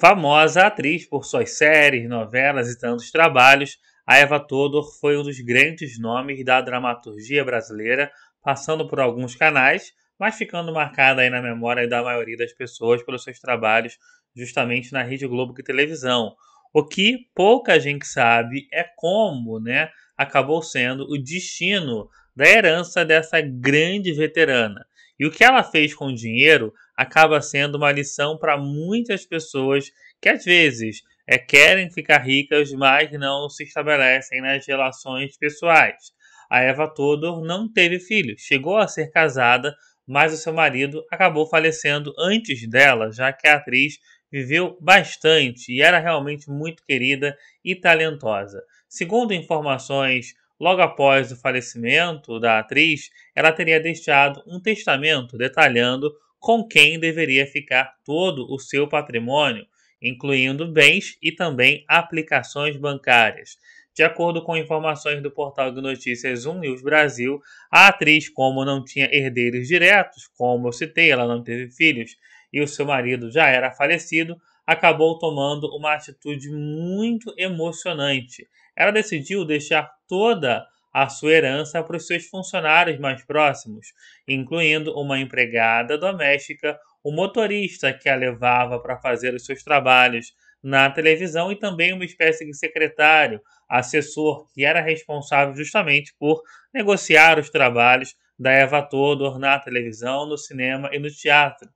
Famosa atriz por suas séries, novelas e tantos trabalhos, a Eva Todor foi um dos grandes nomes da dramaturgia brasileira, passando por alguns canais, mas ficando marcada aí na memória da maioria das pessoas pelos seus trabalhos justamente na Rede Globo e televisão. O que pouca gente sabe é como, né, acabou sendo o destino da herança dessa grande veterana. E o que ela fez com o dinheiro acaba sendo uma lição para muitas pessoas que às vezes é, querem ficar ricas, mas não se estabelecem nas relações pessoais. A Eva Todor não teve filhos, chegou a ser casada, mas o seu marido acabou falecendo antes dela, já que a atriz viveu bastante e era realmente muito querida e talentosa. Segundo informações Logo após o falecimento da atriz, ela teria deixado um testamento detalhando com quem deveria ficar todo o seu patrimônio, incluindo bens e também aplicações bancárias. De acordo com informações do portal de notícias 1 News Brasil, a atriz, como não tinha herdeiros diretos, como eu citei, ela não teve filhos e o seu marido já era falecido, acabou tomando uma atitude muito emocionante. Ela decidiu deixar toda a sua herança para os seus funcionários mais próximos, incluindo uma empregada doméstica, o motorista que a levava para fazer os seus trabalhos na televisão e também uma espécie de secretário, assessor, que era responsável justamente por negociar os trabalhos da Eva Todor na televisão, no cinema e no teatro.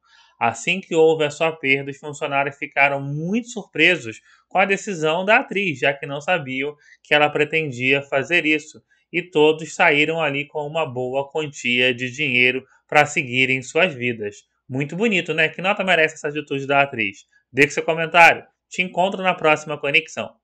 Assim que houve a sua perda, os funcionários ficaram muito surpresos com a decisão da atriz, já que não sabiam que ela pretendia fazer isso. E todos saíram ali com uma boa quantia de dinheiro para seguirem suas vidas. Muito bonito, né? Que nota merece essa atitude da atriz? Deixe seu comentário. Te encontro na próxima conexão.